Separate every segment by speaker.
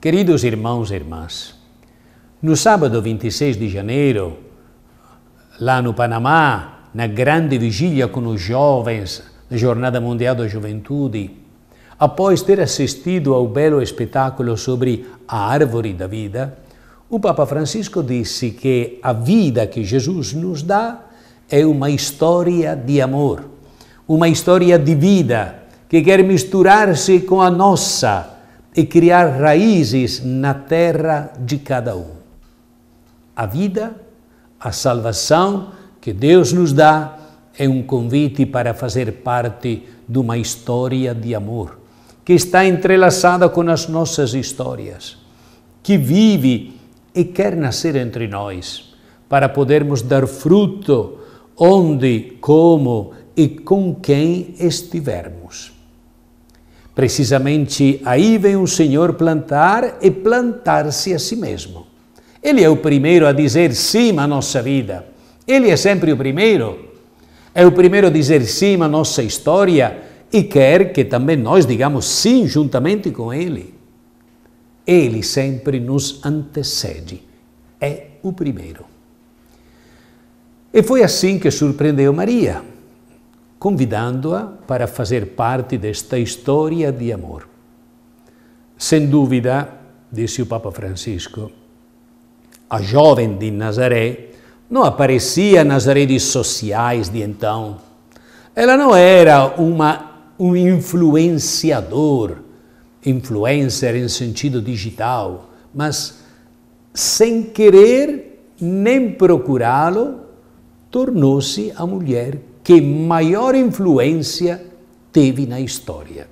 Speaker 1: Queridos irmãos e irmãs, no sábado 26 de janeiro, lá no Panamá, na grande vigília com os jovens da Jornada Mundial da Juventude, após ter assistido ao belo espetáculo sobre a árvore da vida, o Papa Francisco disse que a vida que Jesus nos dá é uma história de amor, uma história de vida que quer misturar-se com a nossa e criar raízes na terra de cada um. A vida, a salvação que Deus nos dá é um convite para fazer parte de uma história de amor que está entrelaçada com as nossas histórias, que vive e quer nascer entre nós, para podermos dar fruto onde, como e com quem estivermos. Precisamente aí vem o Senhor plantar e plantar-se a si mesmo. Ele é o primeiro a dizer sim à nossa vida. Ele é sempre o primeiro. É o primeiro a dizer sim à nossa história e quer que também nós digamos sim juntamente com Ele. Ele sempre nos antecede. É o primeiro. E foi assim que surpreendeu Maria convidando-a para fazer parte desta história de amor. Sem dúvida, disse o Papa Francisco, a jovem de Nazaré não aparecia nas redes sociais de então. Ela não era uma, um influenciador, influencer em sentido digital, mas sem querer nem procurá-lo, tornou-se a mulher que maior influência teve na história.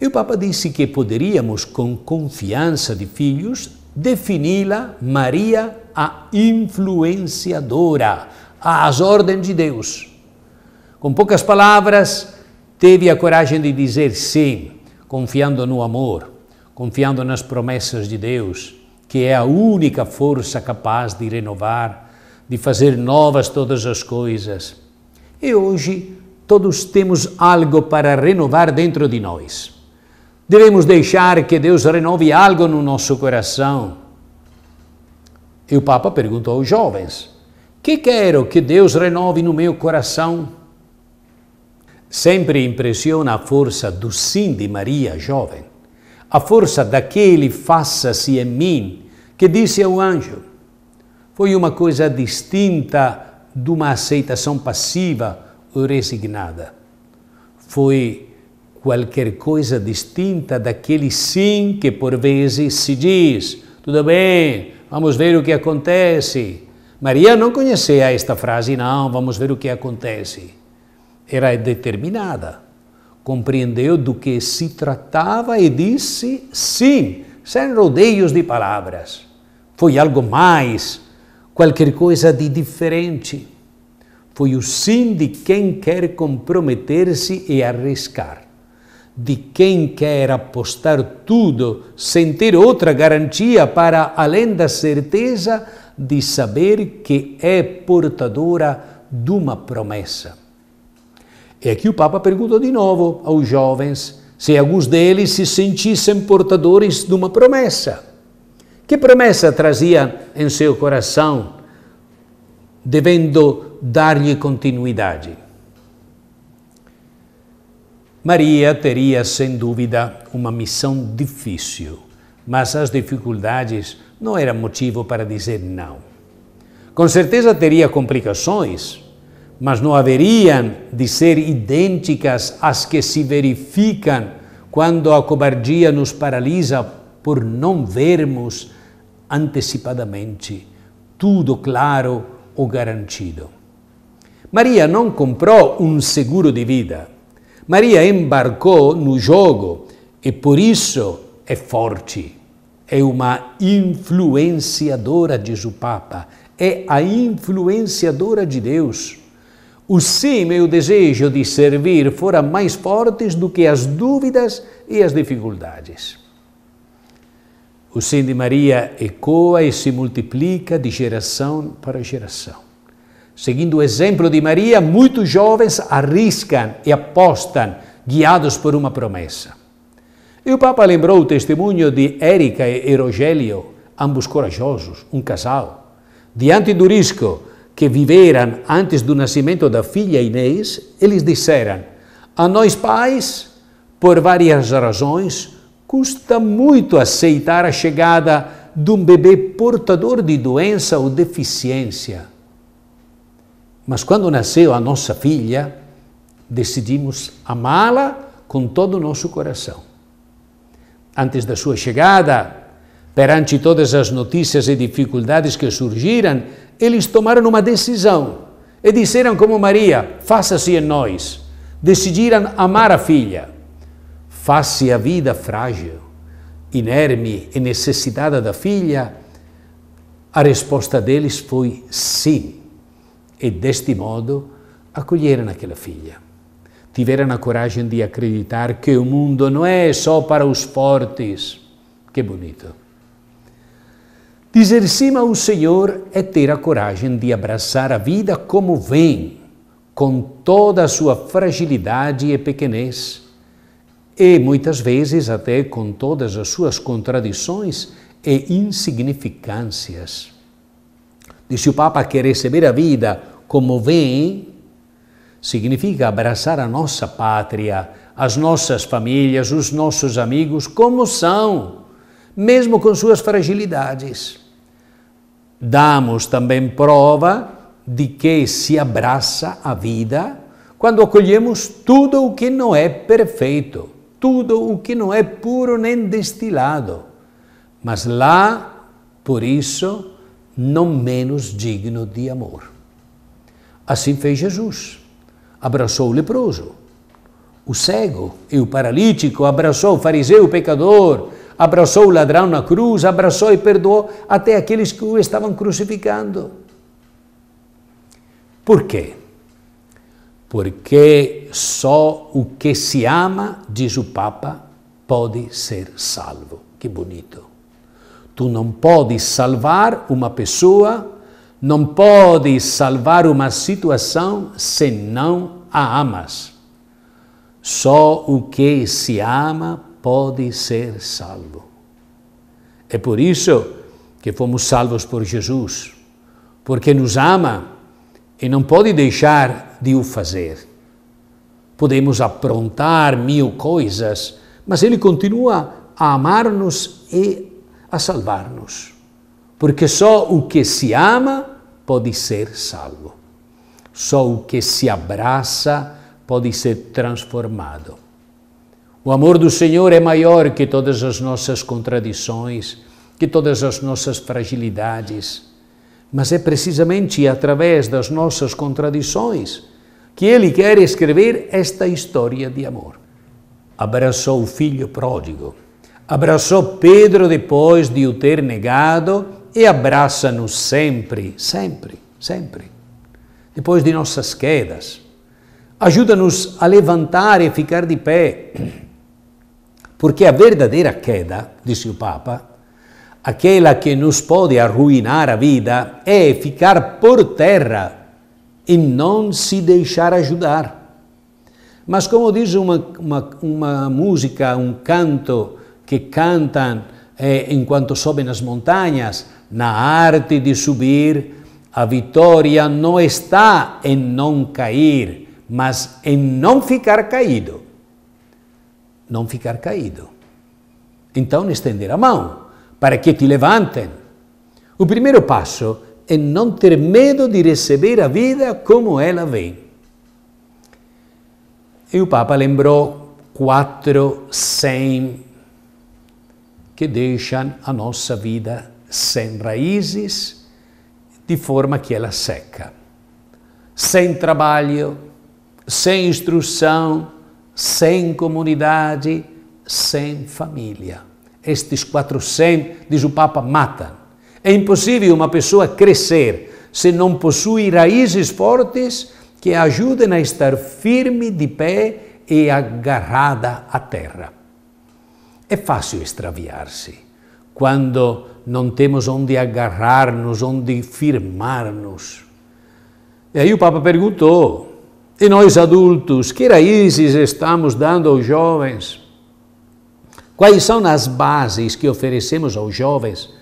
Speaker 1: E o Papa disse que poderíamos, com confiança de filhos, defini-la Maria a influenciadora, às ordens de Deus. Com poucas palavras, teve a coragem de dizer sim, confiando no amor, confiando nas promessas de Deus, que é a única força capaz de renovar de fazer novas todas as coisas. E hoje todos temos algo para renovar dentro de nós. Devemos deixar que Deus renove algo no nosso coração. E o Papa perguntou aos jovens: Que quero que Deus renove no meu coração? Sempre impressiona a força do sim de Maria, jovem, a força daquele faça-se em mim, que disse ao anjo foi uma coisa distinta de uma aceitação passiva ou resignada. Foi qualquer coisa distinta daquele sim que por vezes se diz: tudo bem, vamos ver o que acontece. Maria não conhecia esta frase, não, vamos ver o que acontece. Era determinada, compreendeu do que se tratava e disse sim, sem rodeios de palavras. Foi algo mais qualquer coisa de diferente. Foi o sim de quem quer comprometer-se e arriscar, de quem quer apostar tudo sem ter outra garantia para além da certeza de saber que é portadora de uma promessa. E aqui o Papa perguntou de novo aos jovens se alguns deles se sentissem portadores de uma promessa. Que promessa trazia em seu coração, devendo dar-lhe continuidade? Maria teria, sem dúvida, uma missão difícil, mas as dificuldades não eram motivo para dizer não. Com certeza teria complicações, mas não haveriam de ser idênticas às que se verificam quando a cobardia nos paralisa por não vermos antecipadamente, tudo claro ou garantido. Maria não comprou um seguro de vida. Maria embarcou no jogo e por isso é forte. É uma influenciadora, diz o Papa. É a influenciadora de Deus. O sim e o desejo de servir foram mais fortes do que as dúvidas e as dificuldades. O sim de Maria ecoa e se multiplica de geração para geração. Seguindo o exemplo de Maria, muitos jovens arriscam e apostam, guiados por uma promessa. E o Papa lembrou o testemunho de Érica e Erogélio, ambos corajosos, um casal, diante do risco que viveram antes do nascimento da filha Inês, eles disseram: A nós pais, por várias razões, Custa muito aceitar a chegada de um bebê portador de doença ou deficiência. Mas quando nasceu a nossa filha, decidimos amá-la com todo o nosso coração. Antes da sua chegada, perante todas as notícias e dificuldades que surgiram, eles tomaram uma decisão e disseram como Maria: faça-se em nós. Decidiram amar a filha face à vida frágil, inerme e necessitada da filha, a resposta deles foi sim. E deste modo acolheram aquela filha. Tiveram a coragem de acreditar que o mundo não é só para os fortes. Que bonito! Dizer sim ao Senhor é ter a coragem de abraçar a vida como vem, com toda a sua fragilidade e pequenez e muitas vezes até com todas as suas contradições e insignificâncias. Disse o Papa que receber a vida como vem significa abraçar a nossa pátria, as nossas famílias, os nossos amigos como são, mesmo com suas fragilidades. Damos também prova de que se abraça a vida quando acolhemos tudo o que não é perfeito tudo o que não é puro nem destilado, mas lá, por isso, não menos digno de amor. Assim fez Jesus. Abraçou o leproso, o cego e o paralítico, abraçou o fariseu, o pecador, abraçou o ladrão na cruz, abraçou e perdoou até aqueles que o estavam crucificando. Por quê? porque só o que se ama, diz o Papa, pode ser salvo. Que bonito. Tu não podes salvar uma pessoa, não podes salvar uma situação se não a amas. Só o que se ama pode ser salvo. É por isso que fomos salvos por Jesus, porque nos ama e não pode deixar de o fazer. Podemos aprontar mil coisas, mas Ele continua a amar-nos e a salvar-nos, porque só o que se ama pode ser salvo, só o que se abraça pode ser transformado. O amor do Senhor é maior que todas as nossas contradições, que todas as nossas fragilidades, mas é precisamente através das nossas contradições que ele quer escrever esta história de amor. Abraçou o filho pródigo, abraçou Pedro depois de o ter negado e abraça-nos sempre, sempre, sempre. Depois de nossas quedas, ajuda-nos a levantar e ficar de pé. Porque a verdadeira queda, disse o Papa, aquela que nos pode arruinar a vida, é ficar por terra e não se deixar ajudar. Mas como diz uma, uma, uma música, um canto que cantam eh, enquanto sobem as montanhas, na arte de subir, a vitória não está em não cair, mas em não ficar caído. Não ficar caído. Então, estender a mão para que te levantem. O primeiro passo e não ter medo de receber a vida como ela vem. E o Papa lembrou quatro sem que deixam a nossa vida sem raízes, de forma que ela seca. Sem trabalho, sem instrução, sem comunidade, sem família. Estes quatro sem, diz o Papa, matam é impossível uma pessoa crescer se não possui raízes fortes que ajudem a estar firme de pé e agarrada à terra. É fácil extraviar-se quando não temos onde agarrar-nos, onde firmar-nos. E aí o Papa perguntou: e nós adultos, que raízes estamos dando aos jovens? Quais são as bases que oferecemos aos jovens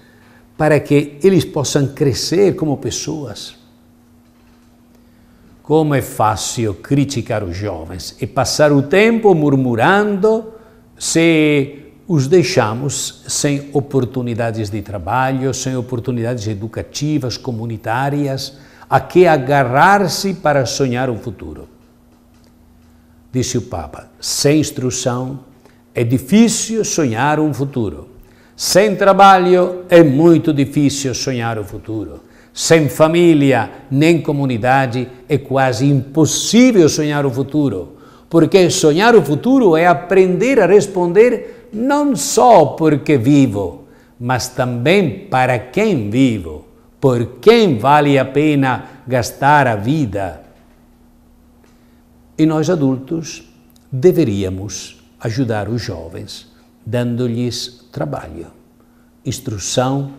Speaker 1: para que eles possam crescer como pessoas. Como é fácil criticar os jovens e passar o tempo murmurando se os deixamos sem oportunidades de trabalho, sem oportunidades educativas, comunitárias, a que agarrar-se para sonhar um futuro. Disse o Papa: sem instrução é difícil sonhar um futuro. Sem trabalho é muito difícil sonhar o futuro. Sem família nem comunidade é quase impossível sonhar o futuro, porque sonhar o futuro é aprender a responder não só porque vivo, mas também para quem vivo, por quem vale a pena gastar a vida. E nós adultos deveríamos ajudar os jovens dando-lhes trabalho, instrução,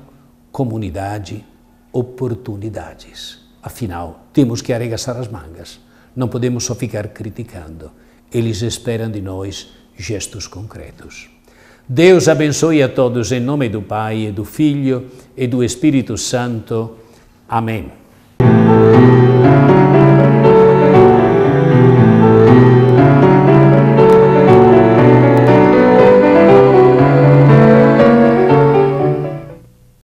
Speaker 1: comunidade, oportunidades. Afinal, temos que arregaçar as mangas, não podemos só ficar criticando. Eles esperam de nós gestos concretos. Deus abençoe a todos em nome do Pai e do Filho e do Espírito Santo. Amém.